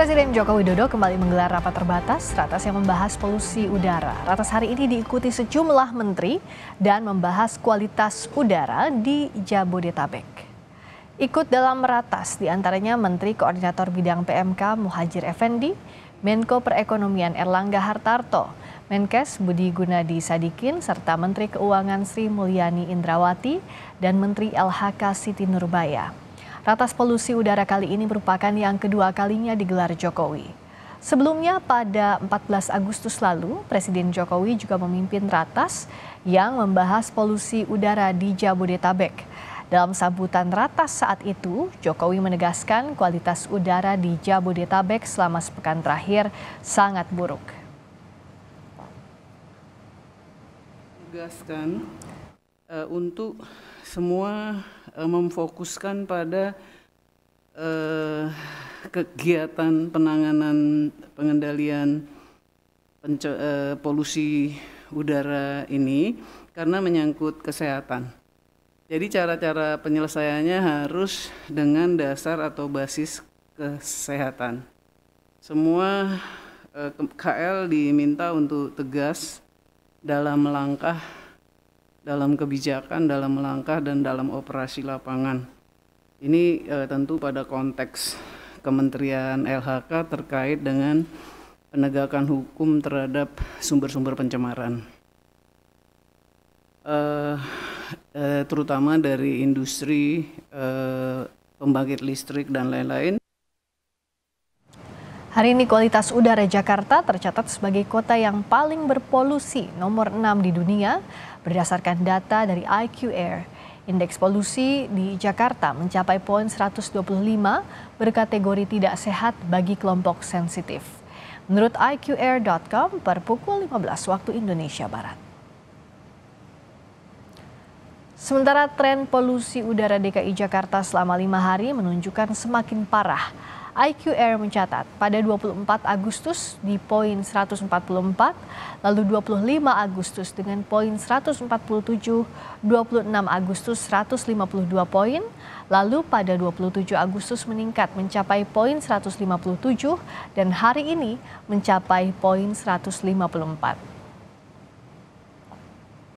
Presiden Joko Widodo kembali menggelar rapat terbatas ratas yang membahas polusi udara. Ratas hari ini diikuti sejumlah menteri dan membahas kualitas udara di Jabodetabek. Ikut dalam ratas diantaranya Menteri Koordinator Bidang PMK Muhajir Effendi, Menko Perekonomian Erlangga Hartarto, Menkes Budi Gunadi Sadikin, serta Menteri Keuangan Sri Mulyani Indrawati dan Menteri LHK Siti Nurbaya. Ratas polusi udara kali ini merupakan yang kedua kalinya digelar Jokowi. Sebelumnya pada 14 Agustus lalu, Presiden Jokowi juga memimpin ratas yang membahas polusi udara di Jabodetabek. Dalam sambutan ratas saat itu, Jokowi menegaskan kualitas udara di Jabodetabek selama sepekan terakhir sangat buruk. Menegaskan uh, untuk semua uh, memfokuskan pada uh, kegiatan penanganan pengendalian uh, polusi udara ini karena menyangkut kesehatan. Jadi cara-cara penyelesaiannya harus dengan dasar atau basis kesehatan. Semua KL diminta untuk tegas dalam langkah dalam kebijakan, dalam langkah, dan dalam operasi lapangan. Ini uh, tentu pada konteks Kementerian LHK terkait dengan penegakan hukum terhadap sumber-sumber pencemaran, Uh, uh, terutama dari industri uh, pembangkit listrik dan lain-lain Hari ini kualitas udara Jakarta tercatat sebagai kota yang paling berpolusi nomor 6 di dunia berdasarkan data dari IQ Air. Indeks polusi di Jakarta mencapai poin 125 berkategori tidak sehat bagi kelompok sensitif. Menurut IQAir.com per pukul 15 waktu Indonesia Barat. Sementara tren polusi udara DKI Jakarta selama lima hari menunjukkan semakin parah. Iq Air mencatat pada 24 Agustus di poin 144, lalu 25 Agustus dengan poin 147, 26 Agustus 152 poin, lalu pada 27 Agustus meningkat mencapai poin 157 dan hari ini mencapai poin 154.